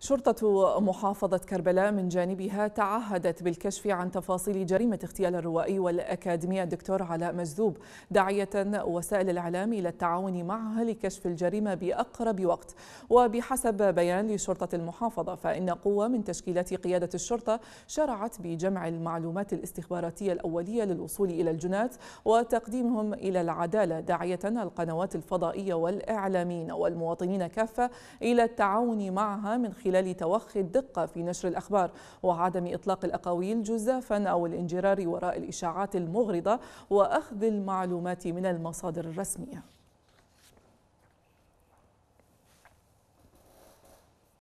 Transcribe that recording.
شرطة محافظة كربلاء من جانبها تعهدت بالكشف عن تفاصيل جريمة اغتيال الروائي والأكاديمية الدكتور علاء مجذوب داعية وسائل الإعلام إلى التعاون معها لكشف الجريمة بأقرب وقت وبحسب بيان لشرطة المحافظة فإن قوة من تشكيلات قيادة الشرطة شرعت بجمع المعلومات الاستخباراتية الأولية للوصول إلى الجنات وتقديمهم إلى العدالة داعية القنوات الفضائية والإعلاميين والمواطنين كافة إلى التعاون معها من خلال خلال توخي الدقة في نشر الأخبار وعدم إطلاق الأقاويل جزافا أو الانجرار وراء الإشاعات المغرضة وأخذ المعلومات من المصادر الرسمية